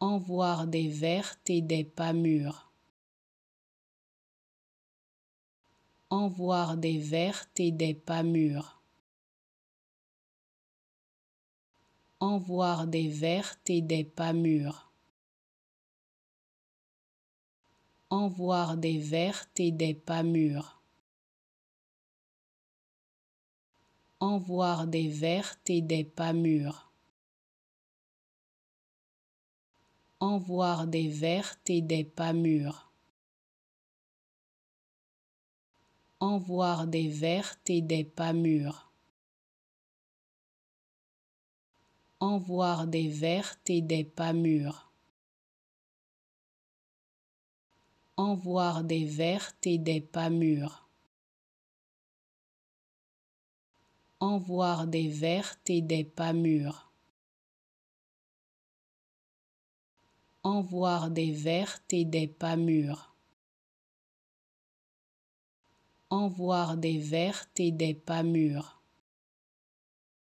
en voir des vertes et des pas mûres. En voir des vertes et des pas mûres. En voir des vertes et des pas mûres. En voir des vertes et des pas mûres. en voir des vertes et des pas mûres. en voir des vertes et des pas mûres. En voir des vertes et des pas mûres. En voir des vertes et des pas mûres. En voir des vertes et des pas mûres. En voir des vertes et des pas mûres. en voir des vertes et des pas mûres. En voir des vertes et des pas mûres.